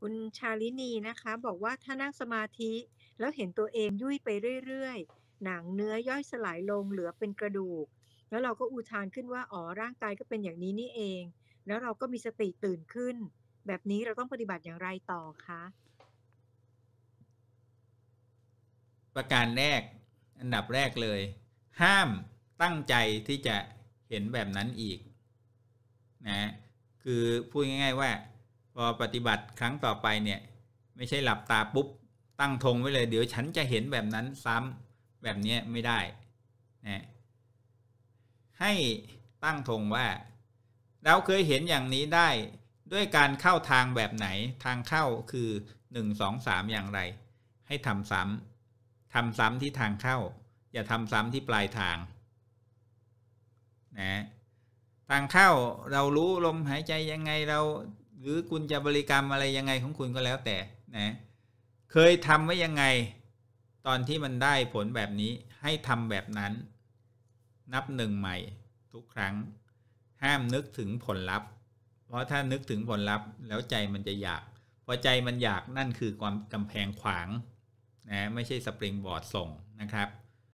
คุณชาลินีนะคะบอกว่า ถ้านั่งสมาธิ แล้วเห็นตัวเองยุ่ยไปเรื่อยๆหนังเนื้อย่อยสลายลงเหลือเป็นกระดูก แล้วเราก็อุทานขึ้นว่าอ๋อร่างกายก็เป็นอย่างนี้นี่เอง แล้วเราก็มีสติตื่นขึ้น แบบนี้เราต้องปฏิบัติอย่างไรต่อคะประการแรกอันดับแรกเลย ห้ามตั้งใจที่จะเห็นแบบนั้นอีกนะคือพูดง่าย ๆว่าพอปฏิบัติครั้งต่อไปเนี่ยไม่ใช่หลับตาปุ๊บตั้งธงไว้เลยเดี๋ยวฉันจะเห็นแบบนั้นซ้ำแบบนี้ไม่ได้นะให้ตั้งธงว่าเราเคยเห็นอย่างนี้ได้ ด้วยการเข้าทางแบบไหนทางเข้าคือหนึ่งสอสามอย่างไร ให้ทำซ้ำทำซ้ำที่ทางเข้าอย่าทำซ้ำที่ปลายทางนะทางเข้าเรารู้ลมหายใจยังไงเราหรือคุณจะบริกรรมอะไรยังไงของคุณก็แล้วแต่ นะ เคยทำไว้ยังไง ตอนที่มันได้ผลแบบนี้ ให้ทำแบบนั้น นับหนึ่งใหม่ ทุกครั้ง ห้ามนึกถึงผลลัพธ์ เพราะถ้านึกถึงผลลัพธ์แล้วใจมันจะอยาก พอใจมันอยากนั่นคือความกำแพงขวาง นะ ไม่ใช่สปริงบอร์ดส่งนะครับ